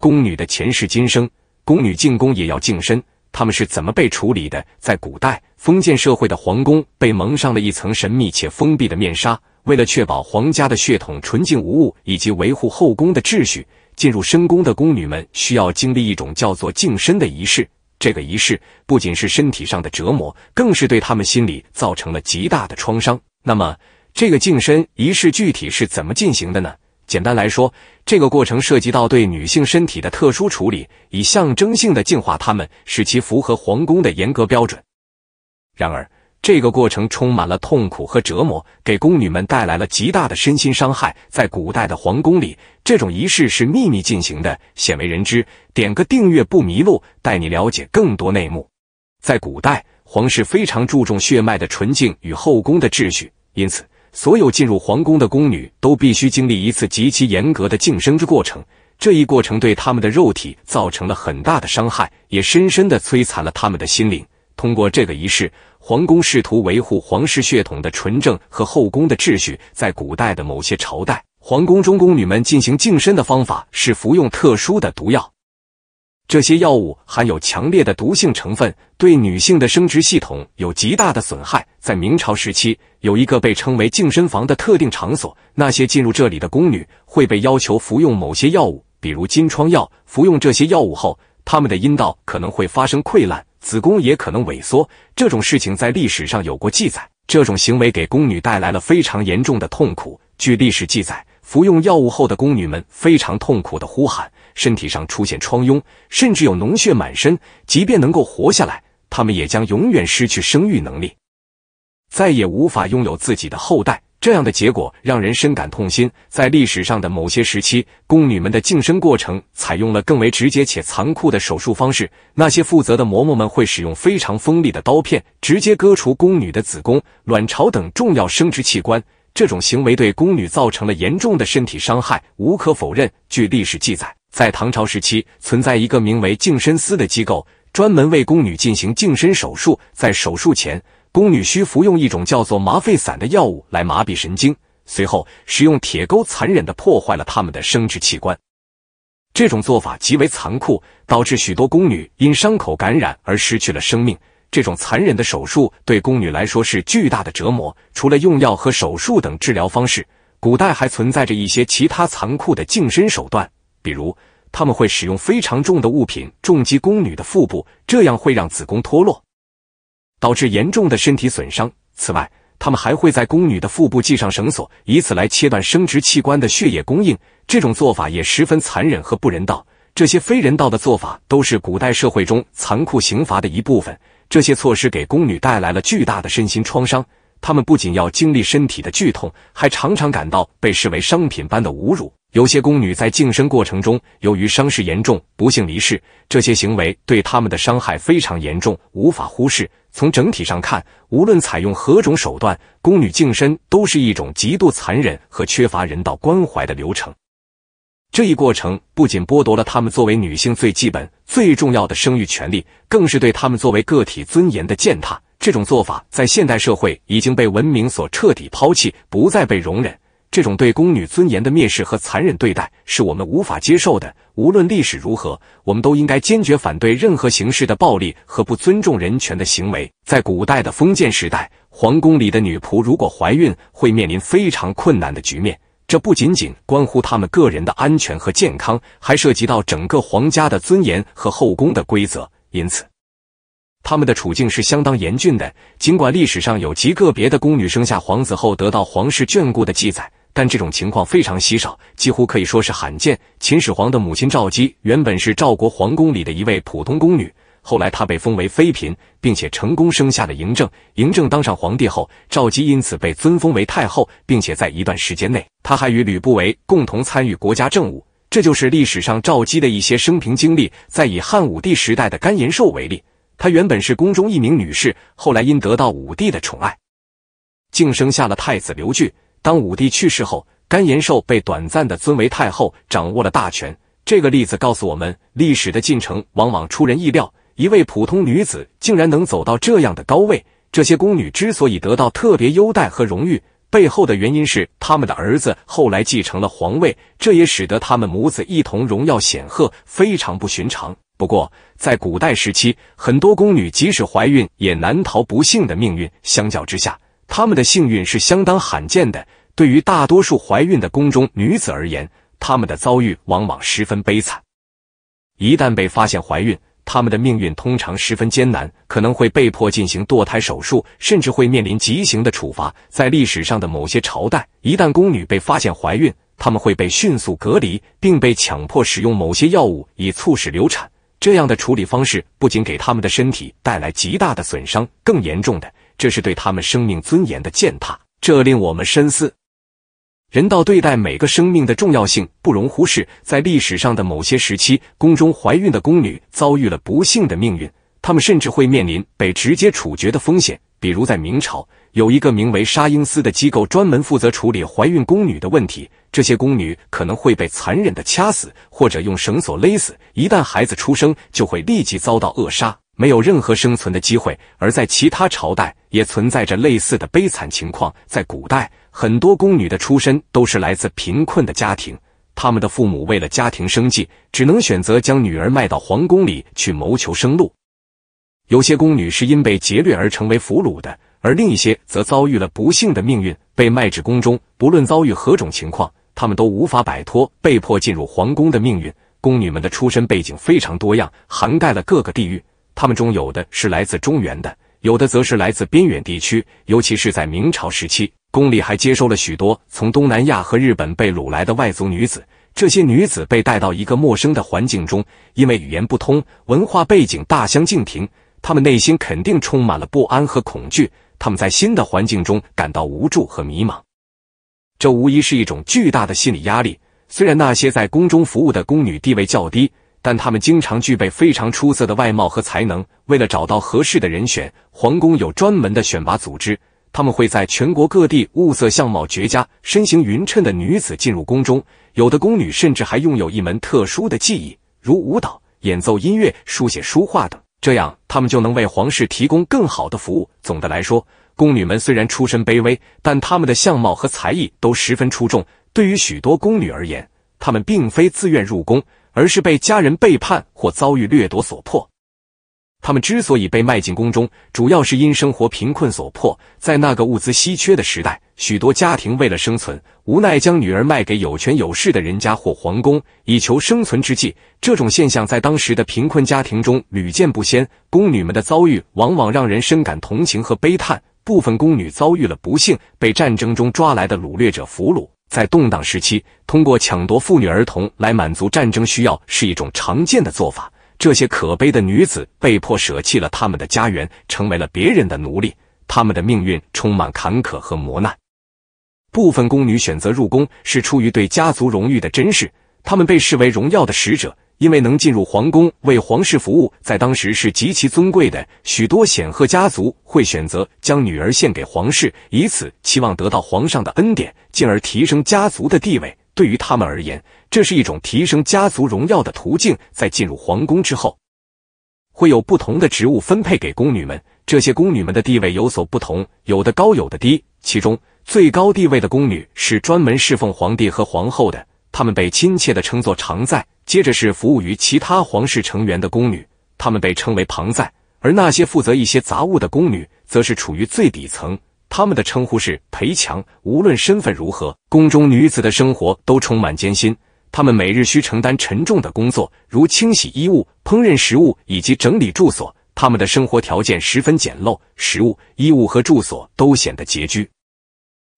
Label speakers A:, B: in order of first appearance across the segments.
A: 宫女的前世今生，宫女进宫也要净身，他们是怎么被处理的？在古代封建社会的皇宫，被蒙上了一层神秘且封闭的面纱。为了确保皇家的血统纯净无误，以及维护后宫的秩序，进入深宫的宫女们需要经历一种叫做净身的仪式。这个仪式不仅是身体上的折磨，更是对他们心理造成了极大的创伤。那么，这个净身仪式具体是怎么进行的呢？简单来说，这个过程涉及到对女性身体的特殊处理，以象征性的净化她们，使其符合皇宫的严格标准。然而，这个过程充满了痛苦和折磨，给宫女们带来了极大的身心伤害。在古代的皇宫里，这种仪式是秘密进行的，鲜为人知。点个订阅不迷路，带你了解更多内幕。在古代，皇室非常注重血脉的纯净与后宫的秩序，因此。所有进入皇宫的宫女都必须经历一次极其严格的净身之过程，这一过程对她们的肉体造成了很大的伤害，也深深的摧残了她们的心灵。通过这个仪式，皇宫试图维护皇室血统的纯正和后宫的秩序。在古代的某些朝代，皇宫中宫女们进行净身的方法是服用特殊的毒药。这些药物含有强烈的毒性成分，对女性的生殖系统有极大的损害。在明朝时期，有一个被称为“净身房”的特定场所，那些进入这里的宫女会被要求服用某些药物，比如金疮药。服用这些药物后，她们的阴道可能会发生溃烂，子宫也可能萎缩。这种事情在历史上有过记载。这种行为给宫女带来了非常严重的痛苦。据历史记载，服用药物后的宫女们非常痛苦的呼喊。身体上出现疮痈，甚至有脓血满身。即便能够活下来，他们也将永远失去生育能力，再也无法拥有自己的后代。这样的结果让人深感痛心。在历史上的某些时期，宫女们的净身过程采用了更为直接且残酷的手术方式。那些负责的嬷嬷们会使用非常锋利的刀片，直接割除宫女的子宫、卵巢等重要生殖器官。这种行为对宫女造成了严重的身体伤害。无可否认，据历史记载。在唐朝时期，存在一个名为净身司的机构，专门为宫女进行净身手术。在手术前，宫女需服用一种叫做麻沸散的药物来麻痹神经，随后使用铁钩残忍的破坏了他们的生殖器官。这种做法极为残酷，导致许多宫女因伤口感染而失去了生命。这种残忍的手术对宫女来说是巨大的折磨。除了用药和手术等治疗方式，古代还存在着一些其他残酷的净身手段。比如，他们会使用非常重的物品重击宫女的腹部，这样会让子宫脱落，导致严重的身体损伤。此外，他们还会在宫女的腹部系上绳索，以此来切断生殖器官的血液供应。这种做法也十分残忍和不人道。这些非人道的做法都是古代社会中残酷刑罚的一部分。这些措施给宫女带来了巨大的身心创伤。他们不仅要经历身体的剧痛，还常常感到被视为商品般的侮辱。有些宫女在净身过程中，由于伤势严重，不幸离世。这些行为对他们的伤害非常严重，无法忽视。从整体上看，无论采用何种手段，宫女净身都是一种极度残忍和缺乏人道关怀的流程。这一过程不仅剥夺了她们作为女性最基本、最重要的生育权利，更是对她们作为个体尊严的践踏。这种做法在现代社会已经被文明所彻底抛弃，不再被容忍。这种对宫女尊严的蔑视和残忍对待，是我们无法接受的。无论历史如何，我们都应该坚决反对任何形式的暴力和不尊重人权的行为。在古代的封建时代，皇宫里的女仆如果怀孕，会面临非常困难的局面。这不仅仅关乎她们个人的安全和健康，还涉及到整个皇家的尊严和后宫的规则。因此，他们的处境是相当严峻的。尽管历史上有极个别的宫女生下皇子后得到皇室眷顾的记载，但这种情况非常稀少，几乎可以说是罕见。秦始皇的母亲赵姬原本是赵国皇宫里的一位普通宫女，后来她被封为妃嫔，并且成功生下了嬴政。嬴政当上皇帝后，赵姬因此被尊封为太后，并且在一段时间内，她还与吕不韦共同参与国家政务。这就是历史上赵姬的一些生平经历。再以汉武帝时代的甘延寿为例。她原本是宫中一名女侍，后来因得到武帝的宠爱，竟生下了太子刘据。当武帝去世后，甘延寿被短暂的尊为太后，掌握了大权。这个例子告诉我们，历史的进程往往出人意料。一位普通女子竟然能走到这样的高位，这些宫女之所以得到特别优待和荣誉，背后的原因是他们的儿子后来继承了皇位，这也使得他们母子一同荣耀显赫，非常不寻常。不过，在古代时期，很多宫女即使怀孕，也难逃不幸的命运。相较之下，她们的幸运是相当罕见的。对于大多数怀孕的宫中女子而言，她们的遭遇往往十分悲惨。一旦被发现怀孕，她们的命运通常十分艰难，可能会被迫进行堕胎手术，甚至会面临极刑的处罚。在历史上的某些朝代，一旦宫女被发现怀孕，她们会被迅速隔离，并被强迫使用某些药物以促使流产。这样的处理方式不仅给他们的身体带来极大的损伤，更严重的，这是对他们生命尊严的践踏。这令我们深思，人道对待每个生命的重要性不容忽视。在历史上的某些时期，宫中怀孕的宫女遭遇了不幸的命运，她们甚至会面临被直接处决的风险。比如在明朝。有一个名为沙英斯的机构，专门负责处理怀孕宫女的问题。这些宫女可能会被残忍的掐死，或者用绳索勒死。一旦孩子出生，就会立即遭到扼杀，没有任何生存的机会。而在其他朝代，也存在着类似的悲惨情况。在古代，很多宫女的出身都是来自贫困的家庭，他们的父母为了家庭生计，只能选择将女儿卖到皇宫里去谋求生路。有些宫女是因被劫掠而成为俘虏的。而另一些则遭遇了不幸的命运，被卖至宫中。不论遭遇何种情况，她们都无法摆脱被迫进入皇宫的命运。宫女们的出身背景非常多样，涵盖了各个地域。她们中有的是来自中原的，有的则是来自边远地区。尤其是在明朝时期，宫里还接收了许多从东南亚和日本被掳来的外族女子。这些女子被带到一个陌生的环境中，因为语言不通、文化背景大相径庭，她们内心肯定充满了不安和恐惧。他们在新的环境中感到无助和迷茫，这无疑是一种巨大的心理压力。虽然那些在宫中服务的宫女地位较低，但她们经常具备非常出色的外貌和才能。为了找到合适的人选，皇宫有专门的选拔组织，他们会在全国各地物色相貌绝佳、身形匀称的女子进入宫中。有的宫女甚至还拥有一门特殊的技艺，如舞蹈、演奏音乐、书写书画等。这样，他们就能为皇室提供更好的服务。总的来说，宫女们虽然出身卑微，但她们的相貌和才艺都十分出众。对于许多宫女而言，她们并非自愿入宫，而是被家人背叛或遭遇掠夺所迫。他们之所以被卖进宫中，主要是因生活贫困所迫。在那个物资稀缺的时代，许多家庭为了生存，无奈将女儿卖给有权有势的人家或皇宫，以求生存之计。这种现象在当时的贫困家庭中屡见不鲜。宫女们的遭遇往往让人深感同情和悲叹。部分宫女遭遇了不幸，被战争中抓来的掳掠者俘虏。在动荡时期，通过抢夺妇女儿童来满足战争需要，是一种常见的做法。这些可悲的女子被迫舍弃了他们的家园，成为了别人的奴隶。他们的命运充满坎坷和磨难。部分宫女选择入宫是出于对家族荣誉的珍视，她们被视为荣耀的使者，因为能进入皇宫为皇室服务，在当时是极其尊贵的。许多显赫家族会选择将女儿献给皇室，以此期望得到皇上的恩典，进而提升家族的地位。对于他们而言，这是一种提升家族荣耀的途径。在进入皇宫之后，会有不同的职务分配给宫女们。这些宫女们的地位有所不同，有的高，有的低。其中最高地位的宫女是专门侍奉皇帝和皇后的，她们被亲切的称作常在。接着是服务于其他皇室成员的宫女，她们被称为旁在。而那些负责一些杂物的宫女，则是处于最底层。他们的称呼是裴强。无论身份如何，宫中女子的生活都充满艰辛。她们每日需承担沉重的工作，如清洗衣物、烹饪食物以及整理住所。他们的生活条件十分简陋，食物、衣物和住所都显得拮据。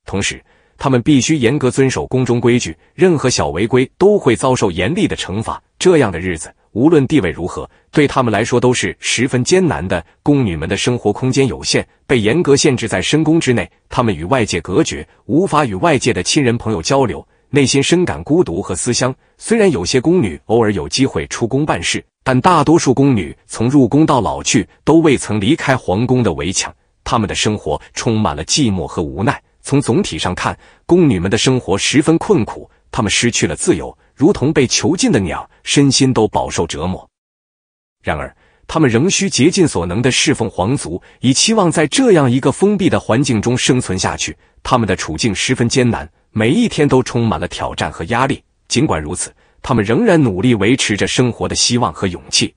A: 同时，他们必须严格遵守宫中规矩，任何小违规都会遭受严厉的惩罚。这样的日子。无论地位如何，对他们来说都是十分艰难的。宫女们的生活空间有限，被严格限制在深宫之内，她们与外界隔绝，无法与外界的亲人朋友交流，内心深感孤独和思乡。虽然有些宫女偶尔有机会出宫办事，但大多数宫女从入宫到老去都未曾离开皇宫的围墙。他们的生活充满了寂寞和无奈。从总体上看，宫女们的生活十分困苦，她们失去了自由。如同被囚禁的鸟，身心都饱受折磨。然而，他们仍需竭尽所能的侍奉皇族，以期望在这样一个封闭的环境中生存下去。他们的处境十分艰难，每一天都充满了挑战和压力。尽管如此，他们仍然努力维持着生活的希望和勇气。